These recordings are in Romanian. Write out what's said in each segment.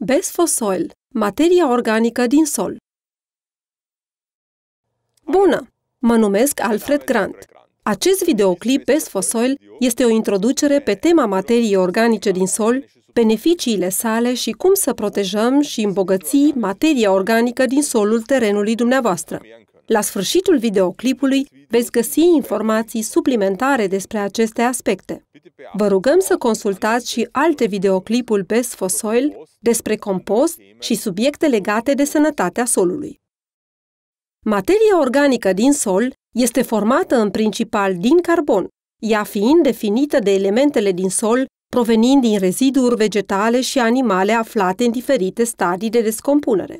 Besfosoil, materia organică din sol. Bună! Mă numesc Alfred Grant. Acest videoclip Besfosoil este o introducere pe tema materiei organice din sol, beneficiile sale și cum să protejăm și îmbogăți materia organică din solul terenului dumneavoastră. La sfârșitul videoclipului veți găsi informații suplimentare despre aceste aspecte. Vă rugăm să consultați și alte videoclipul Best for Soil despre compost și subiecte legate de sănătatea solului. Materia organică din sol este formată în principal din carbon, ea fiind definită de elementele din sol provenind din reziduri vegetale și animale aflate în diferite stadii de descompunere.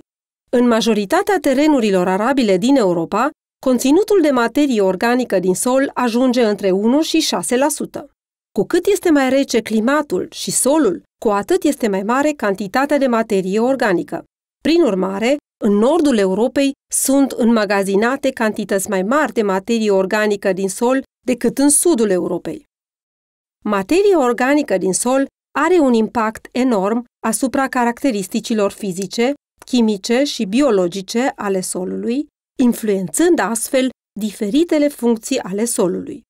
În majoritatea terenurilor arabile din Europa, conținutul de materie organică din sol ajunge între 1 și 6%. Cu cât este mai rece climatul și solul, cu atât este mai mare cantitatea de materie organică. Prin urmare, în nordul Europei sunt înmagazinate cantități mai mari de materie organică din sol decât în sudul Europei. Materia organică din sol are un impact enorm asupra caracteristicilor fizice, chimice și biologice ale solului, influențând astfel diferitele funcții ale solului.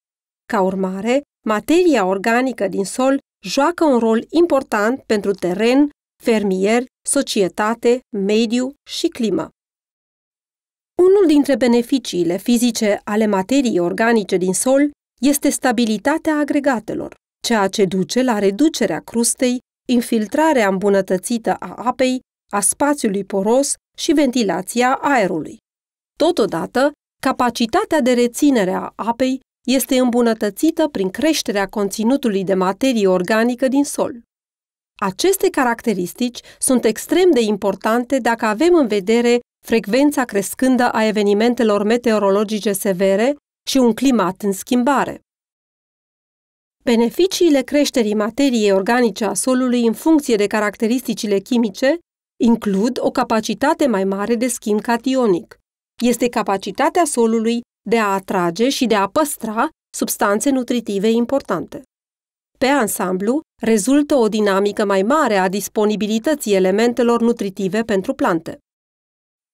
Ca urmare, materia organică din sol joacă un rol important pentru teren, fermier, societate, mediu și climă. Unul dintre beneficiile fizice ale materiei organice din sol este stabilitatea agregatelor, ceea ce duce la reducerea crustei, infiltrarea îmbunătățită a apei, a spațiului poros și ventilația aerului. Totodată, capacitatea de reținere a apei este îmbunătățită prin creșterea conținutului de materie organică din sol. Aceste caracteristici sunt extrem de importante dacă avem în vedere frecvența crescândă a evenimentelor meteorologice severe și un climat în schimbare. Beneficiile creșterii materiei organice a solului în funcție de caracteristicile chimice includ o capacitate mai mare de schimb cationic. Este capacitatea solului de a atrage și de a păstra substanțe nutritive importante. Pe ansamblu, rezultă o dinamică mai mare a disponibilității elementelor nutritive pentru plante.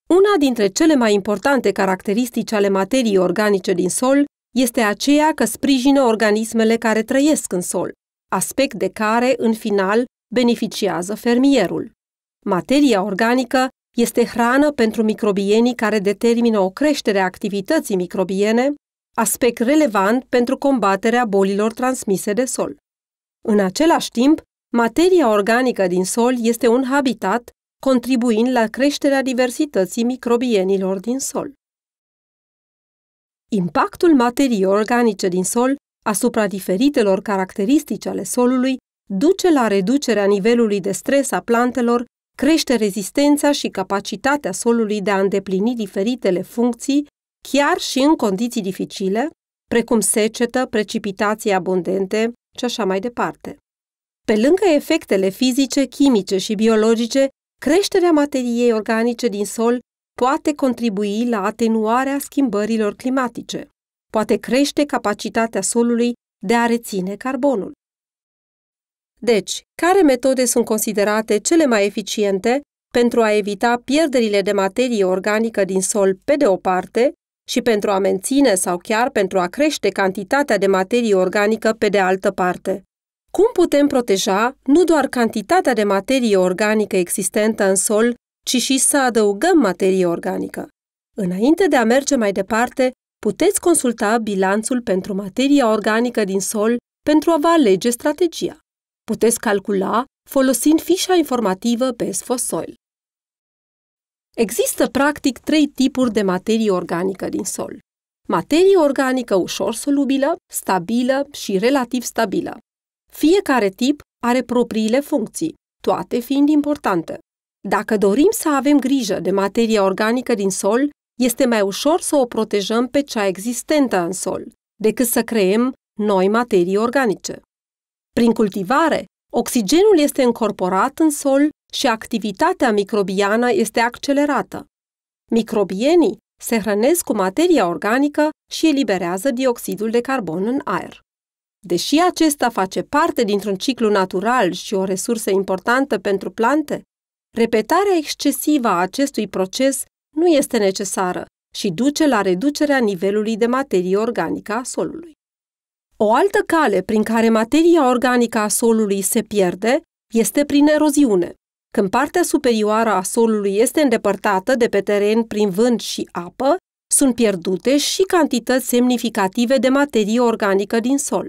Una dintre cele mai importante caracteristici ale materiei organice din sol este aceea că sprijină organismele care trăiesc în sol, aspect de care, în final, beneficiază fermierul. Materia organică este hrană pentru microbienii care determină o creștere a activității microbiene, aspect relevant pentru combaterea bolilor transmise de sol. În același timp, materia organică din sol este un habitat, contribuind la creșterea diversității microbienilor din sol. Impactul materiei organice din sol asupra diferitelor caracteristici ale solului duce la reducerea nivelului de stres a plantelor crește rezistența și capacitatea solului de a îndeplini diferitele funcții, chiar și în condiții dificile, precum secetă, precipitații abundente și așa mai departe. Pe lângă efectele fizice, chimice și biologice, creșterea materiei organice din sol poate contribui la atenuarea schimbărilor climatice. Poate crește capacitatea solului de a reține carbonul. Deci, care metode sunt considerate cele mai eficiente pentru a evita pierderile de materie organică din sol pe de o parte și pentru a menține sau chiar pentru a crește cantitatea de materie organică pe de altă parte? Cum putem proteja nu doar cantitatea de materie organică existentă în sol, ci și să adăugăm materie organică? Înainte de a merge mai departe, puteți consulta bilanțul pentru materia organică din sol pentru a vă alege strategia. Puteți calcula folosind fișa informativă pe sfosol. Există practic trei tipuri de materie organică din sol. Materie organică ușor solubilă, stabilă și relativ stabilă. Fiecare tip are propriile funcții, toate fiind importante. Dacă dorim să avem grijă de materia organică din sol, este mai ușor să o protejăm pe cea existentă în sol, decât să creăm noi materii organice. Prin cultivare, oxigenul este încorporat în sol și activitatea microbiană este accelerată. Microbienii se hrănesc cu materia organică și eliberează dioxidul de carbon în aer. Deși acesta face parte dintr-un ciclu natural și o resursă importantă pentru plante, repetarea excesivă a acestui proces nu este necesară și duce la reducerea nivelului de materie organică a solului. O altă cale prin care materia organică a solului se pierde este prin eroziune. Când partea superioară a solului este îndepărtată de pe teren prin vânt și apă, sunt pierdute și cantități semnificative de materie organică din sol.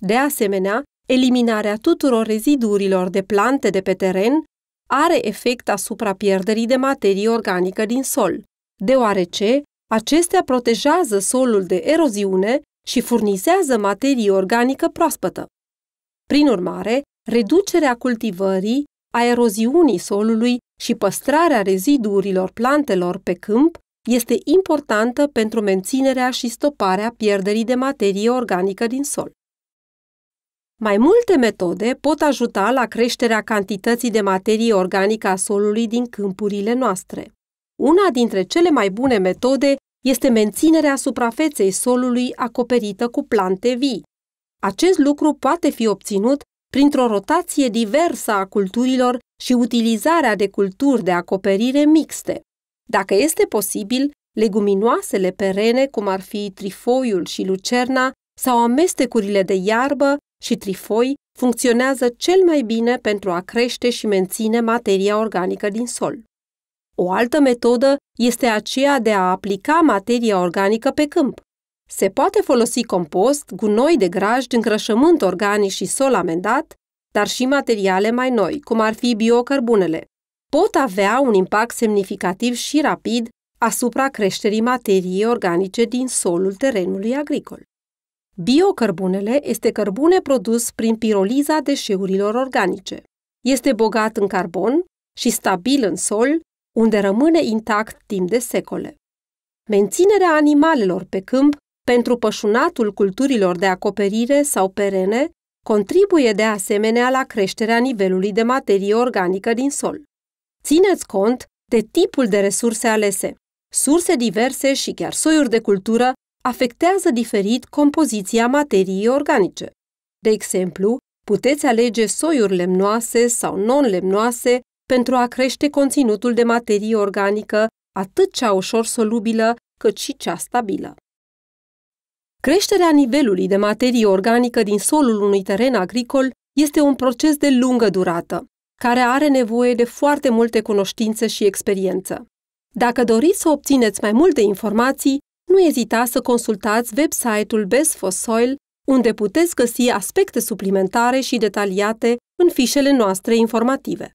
De asemenea, eliminarea tuturor rezidurilor de plante de pe teren are efect asupra pierderii de materie organică din sol, deoarece acestea protejează solul de eroziune și furnizează materie organică proaspătă. Prin urmare, reducerea cultivării, a eroziunii solului și păstrarea rezidurilor plantelor pe câmp este importantă pentru menținerea și stoparea pierderii de materie organică din sol. Mai multe metode pot ajuta la creșterea cantității de materie organică a solului din câmpurile noastre. Una dintre cele mai bune metode este menținerea suprafeței solului acoperită cu plante vii. Acest lucru poate fi obținut printr-o rotație diversă a culturilor și utilizarea de culturi de acoperire mixte. Dacă este posibil, leguminoasele perene, cum ar fi trifoiul și lucerna, sau amestecurile de iarbă și trifoi, funcționează cel mai bine pentru a crește și menține materia organică din sol. O altă metodă este aceea de a aplica materia organică pe câmp. Se poate folosi compost, gunoi de graj, îngrășământ organic și sol amendat, dar și materiale mai noi, cum ar fi biocărbunele. Pot avea un impact semnificativ și rapid asupra creșterii materiei organice din solul terenului agricol. Biocărbunele este cărbune produs prin piroliza deșeurilor organice. Este bogat în carbon și stabil în sol, unde rămâne intact timp de secole. Menținerea animalelor pe câmp pentru pășunatul culturilor de acoperire sau perene contribuie de asemenea la creșterea nivelului de materie organică din sol. Țineți cont de tipul de resurse alese. Surse diverse și chiar soiuri de cultură afectează diferit compoziția materiei organice. De exemplu, puteți alege soiuri lemnoase sau non-lemnoase pentru a crește conținutul de materie organică, atât cea ușor solubilă, cât și cea stabilă. Creșterea nivelului de materie organică din solul unui teren agricol este un proces de lungă durată, care are nevoie de foarte multe cunoștințe și experiență. Dacă doriți să obțineți mai multe informații, nu ezita să consultați website-ul Best for Soil, unde puteți găsi aspecte suplimentare și detaliate în fișele noastre informative.